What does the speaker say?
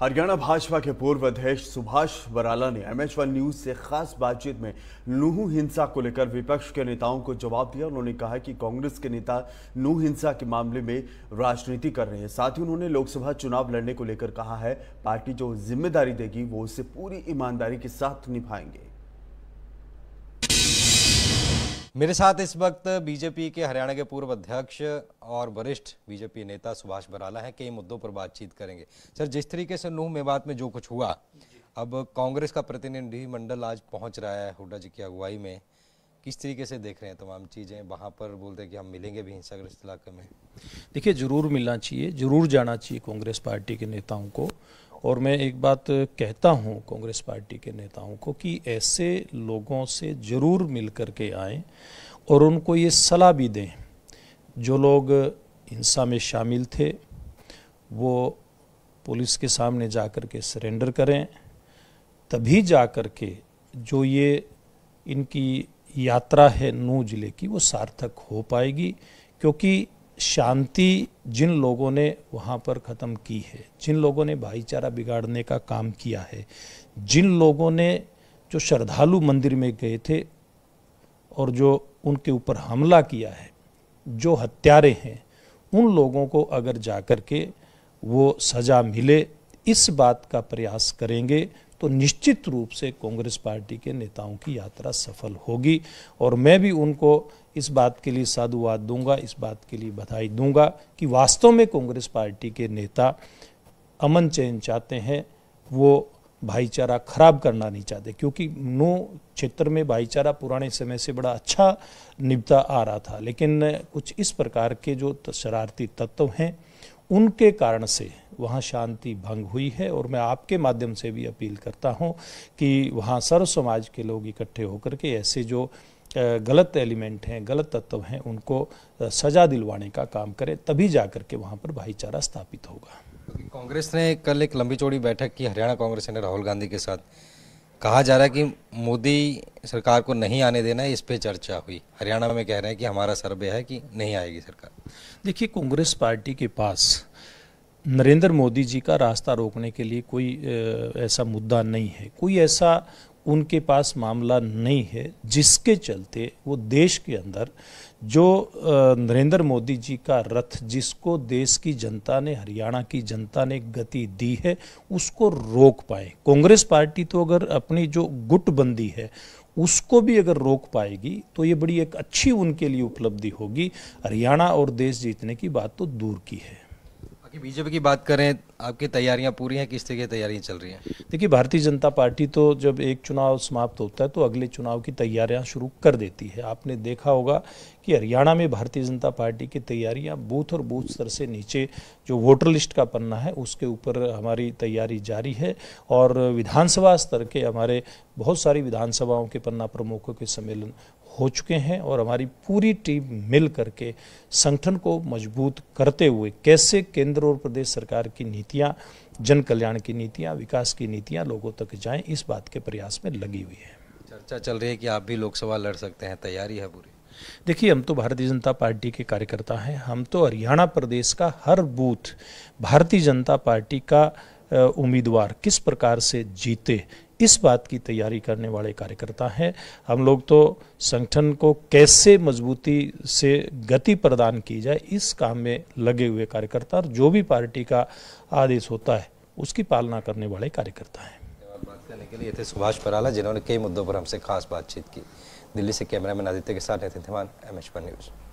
हरियाणा भाजपा के पूर्व अध्यक्ष सुभाष बराला ने एम वन न्यूज से खास बातचीत में नूह हिंसा को लेकर विपक्ष के नेताओं को जवाब दिया उन्होंने कहा कि कांग्रेस के नेता नूह हिंसा के मामले में राजनीति कर रहे हैं साथ ही उन्होंने लोकसभा चुनाव लड़ने को लेकर कहा है पार्टी जो जिम्मेदारी देगी वो उसे पूरी ईमानदारी के साथ निभाएंगे मेरे साथ इस वक्त बीजेपी के हरियाणा के पूर्व अध्यक्ष और वरिष्ठ बीजेपी नेता सुभाष बराला हैं कई मुद्दों पर बातचीत करेंगे सर जिस तरीके से नूह मेवात में जो कुछ हुआ अब कांग्रेस का प्रतिनिधिमंडल आज पहुंच रहा है हुड्डा जी की अगुवाई में किस तरीके से देख रहे हैं तमाम चीज़ें वहाँ पर बोलते हैं कि हम मिलेंगे भी हिंसाग्रस्त इलाके में देखिए ज़रूर मिलना चाहिए ज़रूर जाना चाहिए कांग्रेस पार्टी के नेताओं को और मैं एक बात कहता हूँ कांग्रेस पार्टी के नेताओं को कि ऐसे लोगों से ज़रूर मिल कर के आएँ और उनको ये सलाह भी दें जो लोग हिंसा में शामिल थे वो पुलिस के सामने जा कर के सरेंडर करें तभी जा कर के जो ये इनकी यात्रा है नू जिले की वो सार्थक हो पाएगी क्योंकि शांति जिन लोगों ने वहाँ पर ख़त्म की है जिन लोगों ने भाईचारा बिगाड़ने का काम किया है जिन लोगों ने जो श्रद्धालु मंदिर में गए थे और जो उनके ऊपर हमला किया है जो हत्यारे हैं उन लोगों को अगर जा कर के वो सज़ा मिले इस बात का प्रयास करेंगे तो निश्चित रूप से कांग्रेस पार्टी के नेताओं की यात्रा सफल होगी और मैं भी उनको इस बात के लिए साधुवाद दूंगा इस बात के लिए बधाई दूंगा कि वास्तव में कांग्रेस पार्टी के नेता अमन चैन चाहते हैं वो भाईचारा खराब करना नहीं चाहते क्योंकि नो क्षेत्र में भाईचारा पुराने समय से बड़ा अच्छा निपटा आ रहा था लेकिन कुछ इस प्रकार के जो शरारती तत्व हैं उनके कारण से वहाँ शांति भंग हुई है और मैं आपके माध्यम से भी अपील करता हूँ कि वहाँ सर्व समाज के लोग इकट्ठे होकर के ऐसे जो गलत एलिमेंट हैं गलत तत्व हैं उनको सजा दिलवाने का काम करें तभी जा कर के वहाँ पर भाईचारा स्थापित होगा कांग्रेस ने कल एक लंबी चौड़ी बैठक की हरियाणा कांग्रेस ने राहुल गांधी के साथ कहा जा रहा है कि मोदी सरकार को नहीं आने देना इस पे चर्चा हुई हरियाणा में कह रहे हैं कि हमारा सर्वे है कि नहीं आएगी सरकार देखिए कांग्रेस पार्टी के पास नरेंद्र मोदी जी का रास्ता रोकने के लिए कोई ऐसा मुद्दा नहीं है कोई ऐसा उनके पास मामला नहीं है जिसके चलते वो देश के अंदर जो नरेंद्र मोदी जी का रथ जिसको देश की जनता ने हरियाणा की जनता ने गति दी है उसको रोक पाए कांग्रेस पार्टी तो अगर अपनी जो गुटबंदी है उसको भी अगर रोक पाएगी तो ये बड़ी एक अच्छी उनके लिए उपलब्धि होगी हरियाणा और देश जीतने की बात तो दूर की है बाकी बीजेपी की बात करें आपकी तैयारियां पूरी हैं किस तरह की तैयारियां चल रही हैं देखिए भारतीय जनता पार्टी तो जब एक चुनाव समाप्त होता है तो अगले चुनाव की तैयारियां शुरू कर देती है आपने देखा होगा कि हरियाणा में भारतीय जनता पार्टी की तैयारियां बूथ और बूथ स्तर से नीचे जो वोटर लिस्ट का पन्ना है उसके ऊपर हमारी तैयारी जारी है और विधानसभा स्तर के हमारे बहुत सारी विधानसभाओं के पन्ना प्रमुखों के सम्मेलन हो चुके हैं और हमारी पूरी टीम मिल करके संगठन को मजबूत करते हुए कैसे केंद्र और प्रदेश सरकार की नीतियाँ जन कल्याण की नीतियाँ विकास की नीतियाँ लोगों तक जाएँ इस बात के प्रयास में लगी हुई है चर्चा चल रही है कि आप भी लोकसभा लड़ सकते हैं तैयारी है पूरी देखिए हम तो भारतीय जनता पार्टी के कार्यकर्ता हैं हम तो हरियाणा प्रदेश का हर बूथ भारतीय जनता पार्टी का उम्मीदवार किस प्रकार से जीते इस बात की तैयारी करने वाले कार्यकर्ता हैं हम लोग तो संगठन को कैसे मजबूती से गति प्रदान की जाए इस काम में लगे हुए कार्यकर्ता और जो भी पार्टी का आदेश होता है उसकी पालना करने वाले कार्यकर्ता हैं बात करने के लिए थे सुभाष पराला जिन्होंने कई मुद्दों पर हमसे खास बातचीत की दिल्ली से कैमरामैन आदित्य के साथ Nitin Dhiman M H news